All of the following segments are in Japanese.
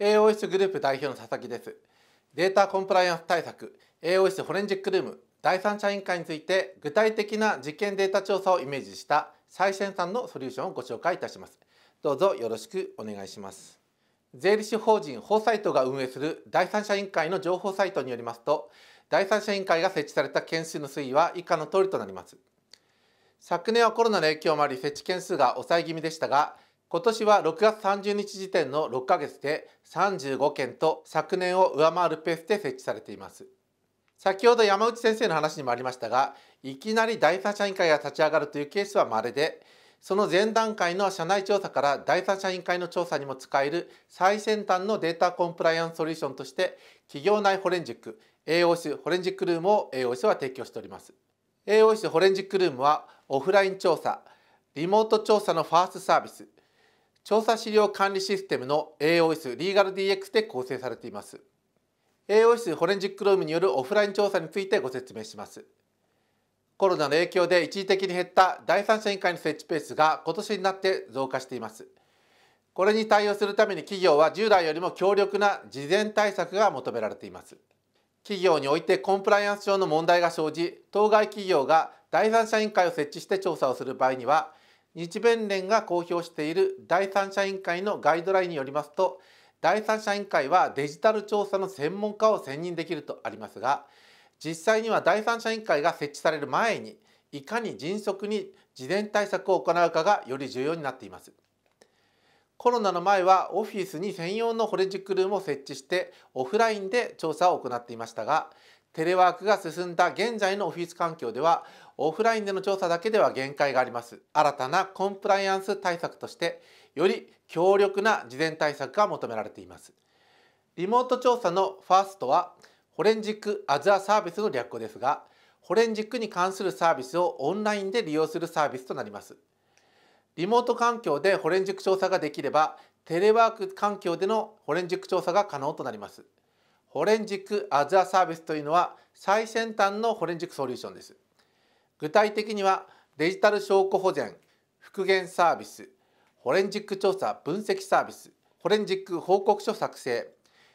AOS グループ代表の佐々木ですデータコンプライアンス対策 AOS フォレンジックルーム第三者委員会について具体的な実験データ調査をイメージした最先端のソリューションをご紹介いたしますどうぞよろしくお願いします税理士法人法サイトが運営する第三者委員会の情報サイトによりますと第三者委員会が設置された件数の推移は以下の通りとなります昨年はコロナの影響もあり設置件数が抑え気味でしたが今年は6月30日時点の6ヶ月で35件と昨年を上回るペースで設置されています先ほど山内先生の話にもありましたがいきなり第三者委員会が立ち上がるというケースは稀でその前段階の社内調査から第三者委員会の調査にも使える最先端のデータコンプライアンスソリューションとして企業内フォレンジック a o C. フォレンジックルームを a o C. は提供しております a o C. フォレンジックルームはオフライン調査リモート調査のファーストサービス調査資料管理システムの AOS リーガル DX で構成されています AOS フォレンジックロームによるオフライン調査についてご説明しますコロナの影響で一時的に減った第三者委員会の設置ペースが今年になって増加していますこれに対応するために企業は従来よりも強力な事前対策が求められています企業においてコンプライアンス上の問題が生じ当該企業が第三者委員会を設置して調査をする場合には日弁連が公表している第三者委員会のガイドラインによりますと第三者委員会はデジタル調査の専門家を選任できるとありますが実際には第三者委員会が設置される前にいかに迅速に事前対策を行うかがより重要になっていますコロナの前はオフィスに専用のホレジックルームを設置してオフラインで調査を行っていましたがテレワークが進んだ現在のオフィス環境ではオフラインでの調査だけでは限界があります新たなコンプライアンス対策としてより強力な事前対策が求められていますリモート調査のファーストはフォレンジック・アザーサービスの略語ですがフォレンジックに関するサービスをオンラインで利用するサービスとなりますリモート環境でフォレンジック調査ができればテレワーク環境でのフォレンジック調査が可能となりますフレンジック・アザ・サービスというのは最先端のフレンジックソリューションです。具体的にはデジタル証拠保全、復元サービス、フレンジック調査・分析サービス、フレンジック報告書作成、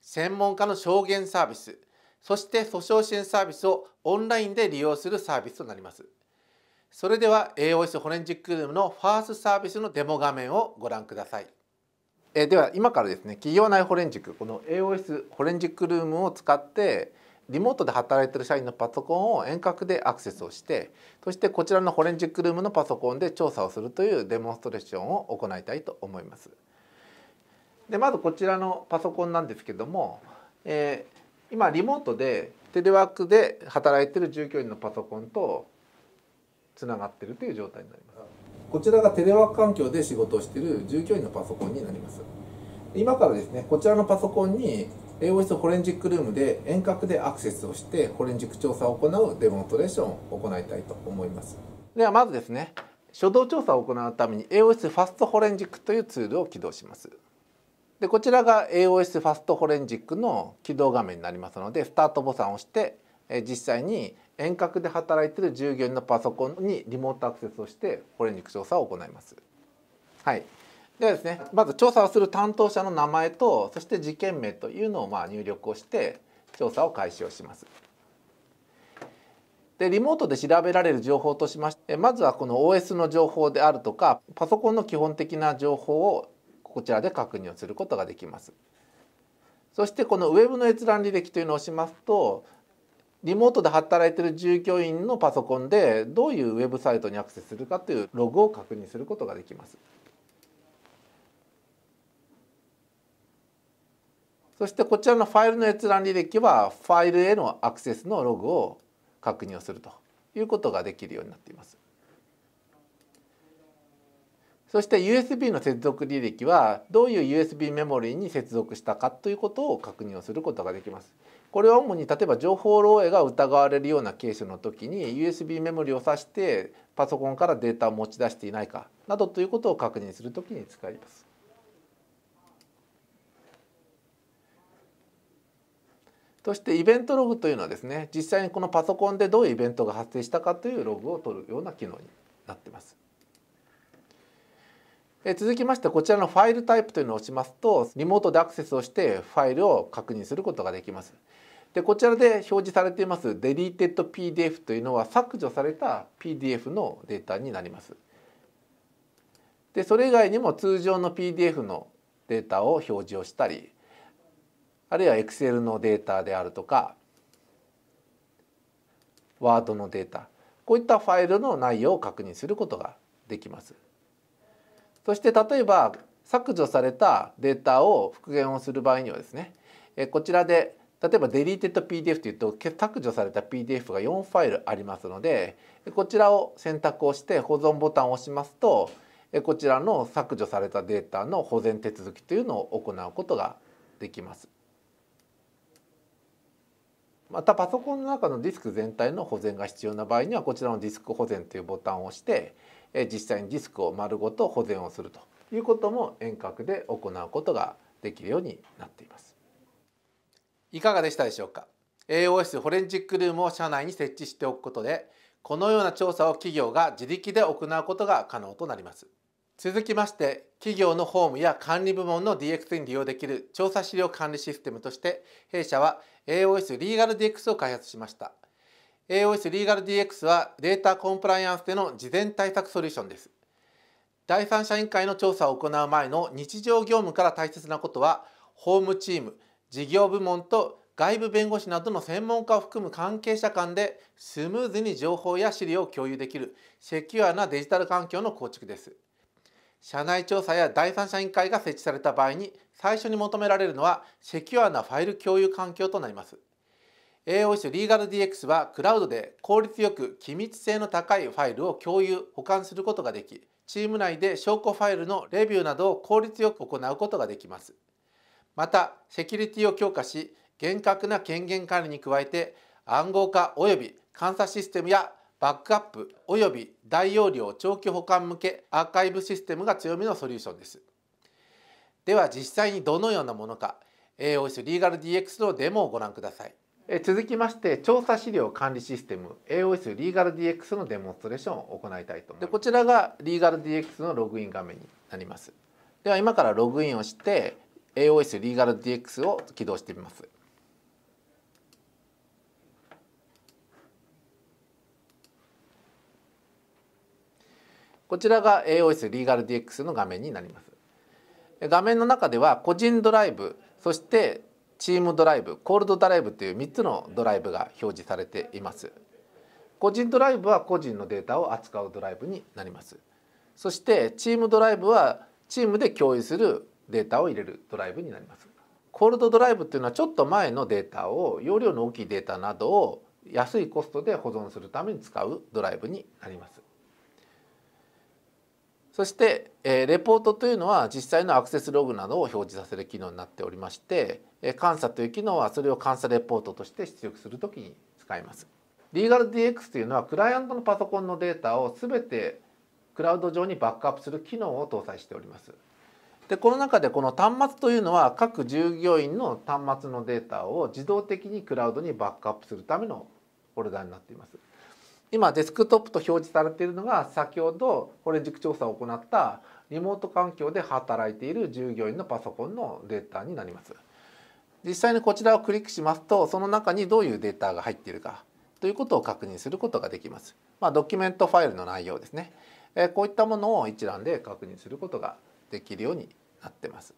専門家の証言サービス、そして訴訟支援サービスをオンラインで利用するサービスとなります。それでは AOS フォレンジックルームのファーストサービスのデモ画面をご覧ください。えでは今からですね企業内ホレンジックこの AOS ホレンジックルームを使ってリモートで働いてる社員のパソコンを遠隔でアクセスをしてそしてこちらのホレンジックルームのパソコンで調査をするというデモンストレーションを行いたいと思います。でまずこちらのパソコンなんですけども、えー、今リモートでテレワークで働いてる従業員のパソコンとつながってるという状態になります。こちらがテレワーク環境で仕事をしている従業員のパソコンになります今からですねこちらのパソコンに AOS フォレンジックルームで遠隔でアクセスをしてフォレンジック調査を行うデモンストレーションを行いたいと思いますではまずですね初動調査を行うために AOS ファストフォレンジックというツールを起動しますでこちらが AOS ファストフォレンジックの起動画面になりますのでスタートボタンを押して実際に遠隔で働いてる従業員のパソコンにリモートアクセスをしてフォレンジック調査を行います。はい、ではですねまず調査をする担当者の名前とそして事件名というのをまあ入力をして調査を開始をします。でリモートで調べられる情報としましてまずはこの OS の情報であるとかパソコンの基本的な情報をこちらで確認をすることができます。そしてこのウェブの閲覧履歴というのをしますとリモートで働いてる従業員のパソコンでどういうウェブサイトにアクセスするかというログを確認することができます。そしてこちらのファイルの閲覧履歴はファイルへのアクセスのログを確認をするということができるようになっています。そして USB の接続履歴はどういう USB メモリーに接続したかということを確認をすることができます。これは主に例えば情報漏洩が疑われるようなケースの時に USB メモリを挿してパソコンからデータを持ち出していないかなどということを確認する時に使います。そしてイベントログというのはですね実際にこのパソコンでどういうイベントが発生したかというログを取るような機能になってます。え続きましてこちらのファイルタイプというのを押しますとリモートでアクセスをしてファイルを確認することができます。でこちらで表示されています「DeletedPDF」というのは削除された PDF のデータになります。でそれ以外にも通常の PDF のデータを表示をしたりあるいは Excel のデータであるとか Word のデータこういったファイルの内容を確認することができます。そして例えば削除されたデータを復元をする場合にはですね、えこちらで例えば d e l e t e d p d f というと削除された PDF が4ファイルありますのでこちらを選択をして保存ボタンを押しますとこちらの削除されたデータの保全手続きというのを行うことができます。またパソコンの中のディスク全体の保全が必要な場合にはこちらのディスク保全というボタンを押して実際にディスクを丸ごと保全をするということも遠隔で行うことができるようになっています。いかがでしたでしょうか AOS フォレンジックルームを社内に設置しておくことでこのような調査を企業が自力で行うことが可能となります。続きまして企業のホームや管理部門の DX に利用できる調査資料管理システムとして弊社は AOS リーガル DX を開発しました AOS リーガル DX はデータコンプライアンスでの事前対策ソリューションです第三者委員会の調査を行う前の日常業務から大切なことは法務チーム事業部門と外部弁護士などの専門家を含む関係者間でスムーズに情報や資料を共有できるセキュアなデジタル環境の構築です社内調査や第三者委員会が設置された場合に最初に求められるのはセキュアなファイル共有環境となります AO 秘リーガル DX はクラウドで効率よく機密性の高いファイルを共有保管することができチーム内で証拠ファイルのレビューなどを効率よく行うことができますまたセキュリティを強化し厳格な権限管理に加えて暗号化及び監査システムやバックアップ及び大容量長期保管向けアーカイブシステムが強みのソリューションですでは実際にどのようなものか AOS リーガル DX のデモをご覧くださいえ続きまして調査資料管理システム AOS リーガル DX のデモンストレーションを行いたいと思いますでこちらがリーガル DX のログイン画面になりますでは今からログインをして AOS リーガル DX を起動してみますこちらが AOS リーガル DX の画面になります画面の中では個人ドライブそしてチームドライブコールドドライブという3つのドライブが表示されています個人ドライブは個人のデータを扱うドライブになりますそしてチームドライブはチームで共有するデータを入れるドライブになりますコールドドライブっていうのはちょっと前のデータを容量の大きいデータなどを安いコストで保存するために使うドライブになりますそして、えレポートというのは実際のアクセスログなどを表示させる機能になっておりまして監査という機能はそれを監査レポートとして出力するときに使います。リーガル DX というのはクライアントのパソコンのデータを全てクラウド上にバックアップする機能を搭載しております。でこの中でこの端末というのは各従業員の端末のデータを自動的にクラウドにバックアップするためのフォルダになっています。今デスクトップと表示されているのが先ほどこれ軸調査を行ったリモート環境で働いている従業員のパソコンのデータになります。実際にこちらをクリックしますとその中にどういうデータが入っているかということを確認することができます。まあ、ドキュメントファイルの内容ですね、えー、こういったものを一覧で確認することができるようになってます。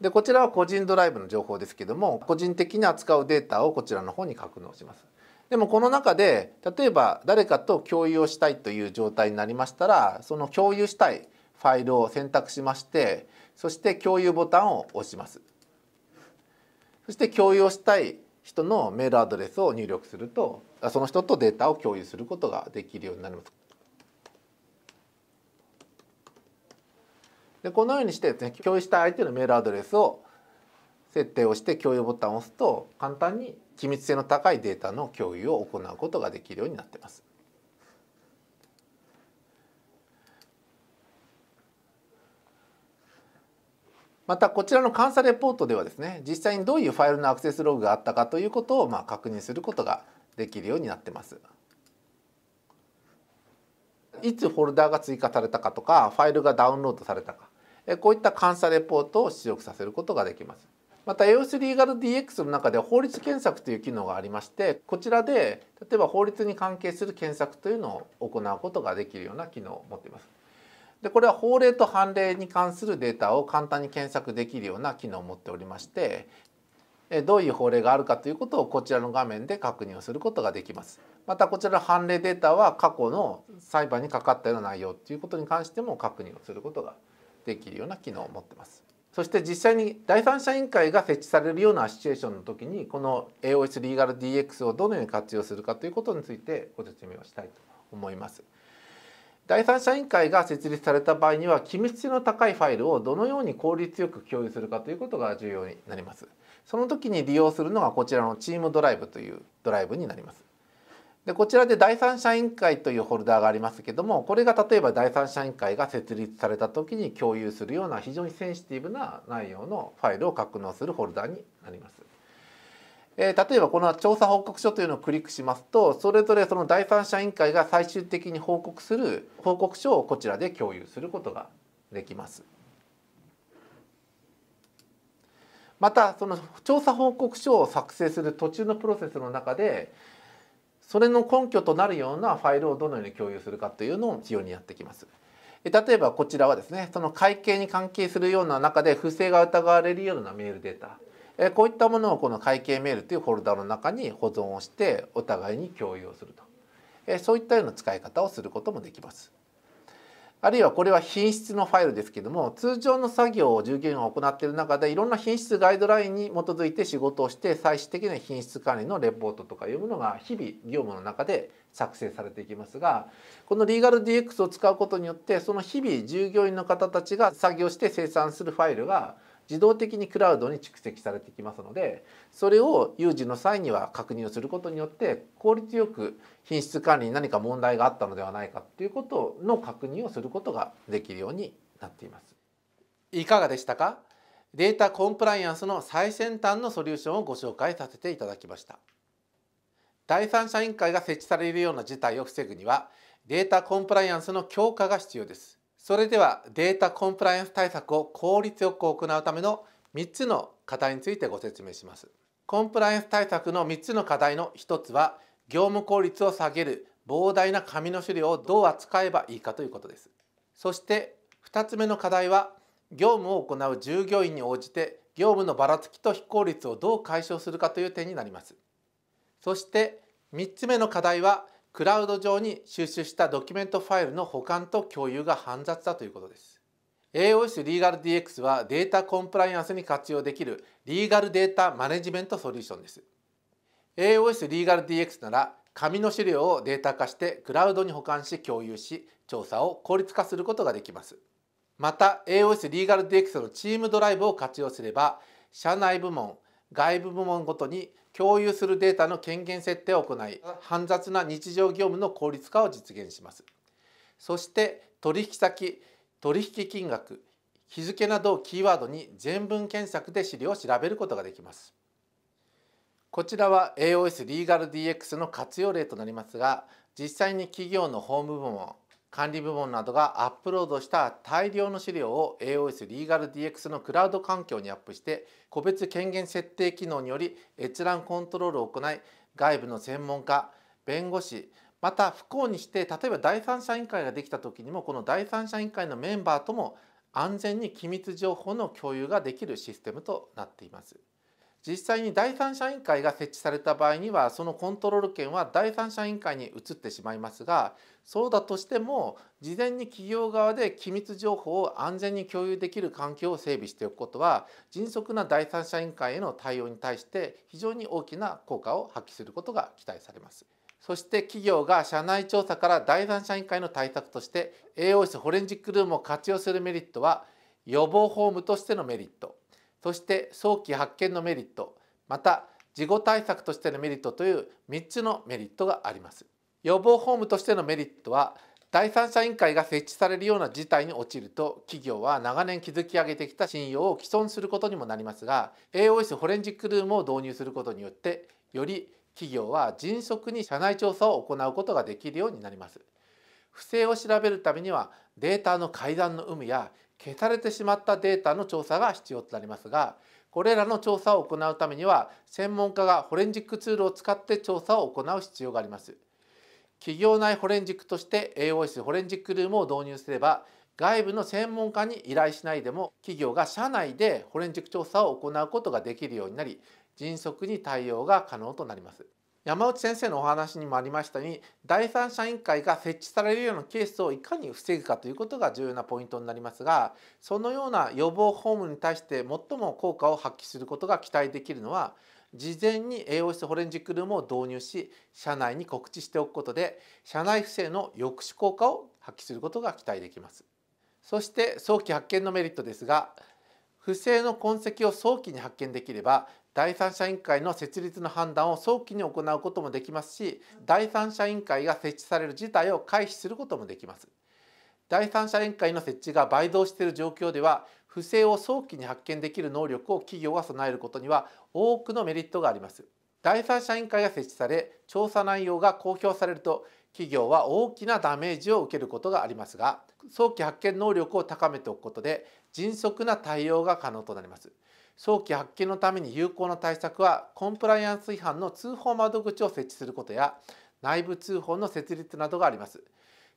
でこちらは個人ドライブの情報ですけども個人的に扱うデータをこちらの方に格納します。でもこの中で例えば誰かと共有をしたいという状態になりましたらその共有したいファイルを選択しましてそして共有ボタンを押します。そして共有をしたい人のメールアドレスを入力するとその人とデータを共有することができるようになります。でこのようにしてですね共有した相手のメールアドレスを設定をして共有ボタンを押すと簡単に機密性の高いデータの共有を行うことができるようになっています。またこちらの監査レポートではですね実際にどういうファイルのアクセスログがあったかということをまあ確認することができるようになってます。いつフォルダが追加されたかとかファイルがダウンロードされたかえこういった監査レポートを出力させることができます。また a o s Legal DX の中で法律検索という機能がありましてこちらで例えば法律に関係する検索というのを行うことができるような機能を持っています。でこれは法令と判例に関するデータを簡単に検索できるような機能を持っておりましてどういう法令があるかということをこちらの画面で確認をすることができます。またこちらの判例データは過去の裁判にかかったような内容ということに関しても確認をすることができるような機能を持ってます。そして実際に第三者委員会が設置されるようなシチュエーションの時にこの AOS リーガル DX をどのように活用するかということについてご説明をしたいと思います。第三者委員会が設立された場合には機密性の高いファイルをどのように効率よく共有するかということが重要になりますその時に利用するのがこちらのチームドライブというドライブになりますでこちらで第三者委員会というホルダーがありますけどもこれが例えば第三者委員会が設立された時に共有するような非常にセンシティブな内容のファイルを格納するホルダーになりますえー、例えばこの調査報告書というのをクリックしますとそれぞれその第三者委員会が最終的に報告する報告書をこちらで共有することができます。またその調査報告書を作成する途中のプロセスの中でそれの根拠となるようなファイルをどのように共有するかというのを必要にやってきます。例えばこちらはですねその会計に関係するような中で不正が疑われるようなメールデータえこういったものをこの会計メールというフォルダの中に保存をしてお互いに共有をすると、えそういったような使い方をすることもできます。あるいはこれは品質のファイルですけども通常の作業を従業員が行っている中でいろんな品質ガイドラインに基づいて仕事をして最終的な品質管理のレポートとかいうものが日々業務の中で作成されていきますがこのリーガル DX を使うことによってその日々従業員の方たちが作業して生産するファイルが自動的にクラウドに蓄積されてきますのでそれを有事の際には確認をすることによって効率よく品質管理に何か問題があったのではないかということの確認をすることができるようになっています。いかがでしたかデータコンプライアンスの最先端のソリューションをご紹介させていただきました。第三者委員会が設置されるような事態を防ぐにはデータコンプライアンスの強化が必要です。それではデータコンプライアンス対策を効率よく行うための3つの課題についてご説明します。コンプライアンス対策の3つの課題の1つは業務効率を下げる膨大な紙の資料をどう扱えばいいかということです。そして2つ目の課題は業務を行う従業員に応じて業務のばらつきと非効率をどう解消するかという点になります。そして3つ目の課題はクラウド上に収集したドキュメントファイルの保管と共有が煩雑だということです AOS リーガル DX はデータコンプライアンスに活用できるリーガルデータマネジメントソリューションです AOS リーガル DX なら紙の資料をデータ化してクラウドに保管し共有し調査を効率化することができますまた AOS リーガル DX のチームドライブを活用すれば社内部門外部部門ごとに共有するデータの権限設定を行い煩雑な日常業務の効率化を実現しますそして取引先取引金額日付などをキーワードに全文検索で資料を調べることができますこちらは AOS リーガル DX の活用例となりますが実際に企業の法務部門管理部門などがアップロードした大量の資料を AOS リーガル DX のクラウド環境にアップして個別権限設定機能により閲覧コントロールを行い外部の専門家弁護士また不幸にして例えば第三者委員会ができた時にもこの第三者委員会のメンバーとも安全に機密情報の共有ができるシステムとなっています。実際に第三者委員会が設置された場合にはそのコントロール権は第三者委員会に移ってしまいますがそうだとしても事前に企業側で機密情報を安全に共有できる環境を整備しておくことは迅速な第三者委員会への対応に対して非常に大きな効果を発揮することが期待されます。そして企業が社内調査から第三者委員会の対策として AOS フォレンジックルームを活用するメリットは予防ホームとしてのメリットそして早期発見のメリットまた事後対策としてのメリットという3つのメリットがあります予防ホームとしてのメリットは第三者委員会が設置されるような事態に陥ると企業は長年築き上げてきた信用を既存することにもなりますが AOS フォレンジックルームを導入することによってより企業は迅速に社内調査を行うことができるようになります不正を調べるためにはデータの改ざんの有無や消されてしまったデータの調査が必要となりますがこれらの調査を行うためには専門家がフォレンジックツールを使って調査を行う必要があります企業内フォレンジックとして AOS フォレンジックルームを導入すれば外部の専門家に依頼しないでも企業が社内でフォレンジック調査を行うことができるようになり迅速に対応が可能となります山内先生のお話にもありましたように第三者委員会が設置されるようなケースをいかに防ぐかということが重要なポイントになりますがそのような予防ホームに対して最も効果を発揮することが期待できるのは事前に AOS ホレンジックルームを導入し社内に告知しておくことで社内不正の抑止効果を発揮することが期待できますそして早期発見のメリットですが不正の痕跡を早期に発見できれば第三者委員会の設立の判断を早期に行うこともできますし第三者委員会が設置される事態を回避することもできます第三者委員会の設置が倍増している状況では不正を早期に発見できる能力を企業が備えることには多くのメリットがあります第三者委員会が設置され調査内容が公表されると企業は大きなダメージを受けることがありますが早期発見能力を高めておくことで迅速な対応が可能となります早期発見のために有効な対策はコンプライアンス違反の通報窓口を設置することや内部通報の設立などがあります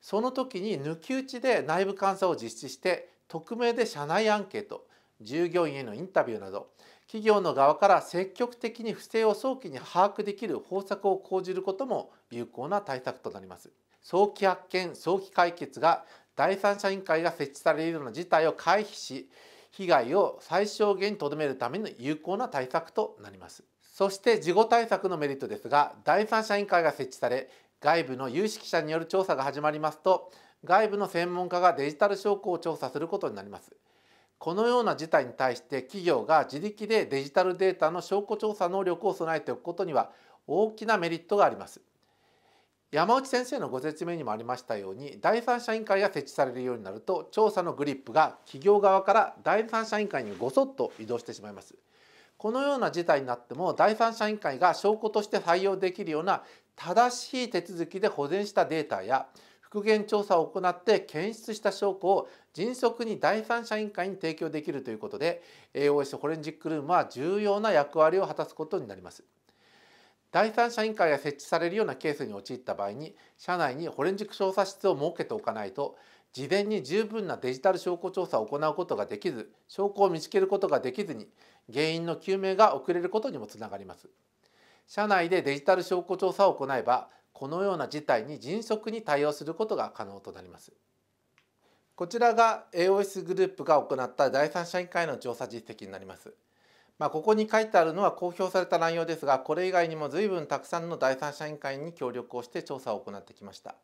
その時に抜き打ちで内部監査を実施して匿名で社内アンケート従業員へのインタビューなど企業の側から積極的に不正を早期に把握できる方策を講じることも有効な対策となります早期発見早期解決が第三者委員会が設置されるような事態を回避し被害を最小限にとどめるための有効な対策となります。そして事後対策のメリットですが第三者委員会が設置され外部の有識者による調査が始まりますと外部の専門家がデジタル証拠を調査することになります。このような事態に対して企業が自力でデジタルデータの証拠調査能力を備えておくことには大きなメリットがあります。山内先生のご説明にもありましたように第三者委員会が設置されるようになると調査のグリップが企業側から第三者委員会にごそっと移動してしまいますこのような事態になっても第三者委員会が証拠として採用できるような正しい手続きで保全したデータや復元調査を行って検出した証拠を迅速に第三者委員会に提供できるということで AOS フォレンジックルームは重要な役割を果たすことになります。第三者委員会が設置されるようなケースに陥った場合に社内にホレンジック調査室を設けておかないと事前に十分なデジタル証拠調査を行うことができず証拠を見つけることができずに原因の究明が遅れることにもつながります社内でデジタル証拠調査を行えばこのような事態に迅速に対応することが可能となりますこちらが AOS グループが行った第三者委員会の調査実績になりますまあ、ここに書いてあるのは公表された内容ですがこれ以外にも随分たくさんの第三者委員会に協力をして調査を行ってきました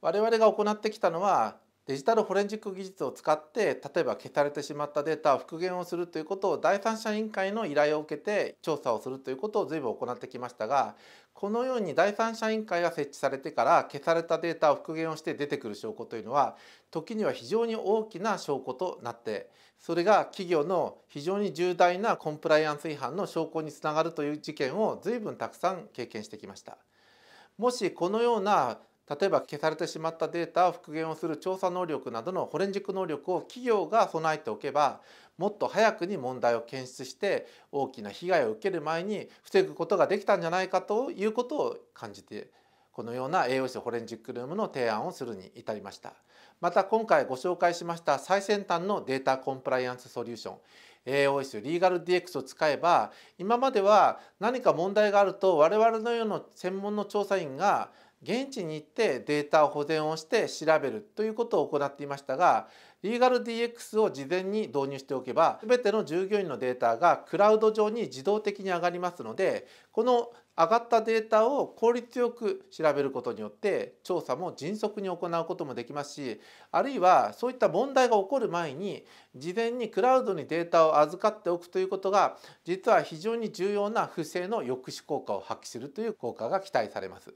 我々が行ってきたのはデジタルフォレンジック技術を使って例えば消されてしまったデータを復元をするということを第三者委員会の依頼を受けて調査をするということを随分行ってきましたがこのように第三者委員会が設置されてから消されたデータを復元をして出てくる証拠というのは時には非常に大きな証拠となっています。それが企業の非常に重大なコンプライアンス違反の証拠につながるという事件を随分たくさん経験してきましたもしこのような例えば消されてしまったデータを復元をする調査能力などのホレンジック能力を企業が備えておけばもっと早くに問題を検出して大きな被害を受ける前に防ぐことができたんじゃないかということを感じてこのような栄養士ホレンジックルームの提案をするに至りました。また今回ご紹介しました最先端のデータコンプライアンスソリューション AOS リーガル DX を使えば今までは何か問題があると我々のような専門の調査員が現地に行ってデータを保全をして調べるということを行っていましたがリーガル DX を事前に導入しておけば全ての従業員のデータがクラウド上に自動的に上がりますのでこの上がったデータを効率よく調べることによって調査も迅速に行うこともできますしあるいはそういった問題が起こる前に事前にクラウドにデータを預かっておくということが実は非常に重要な不正の抑止効果を発揮するという効果が期待されます。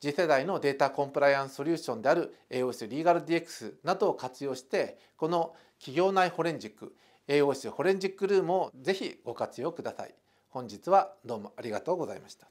次世代のデータコンプライアンスソリューションである AOS リーガル DX などを活用してこの企業内フォレンジック AOS フォレンジックルームをぜひご活用ください。本日はどうもありがとうございました。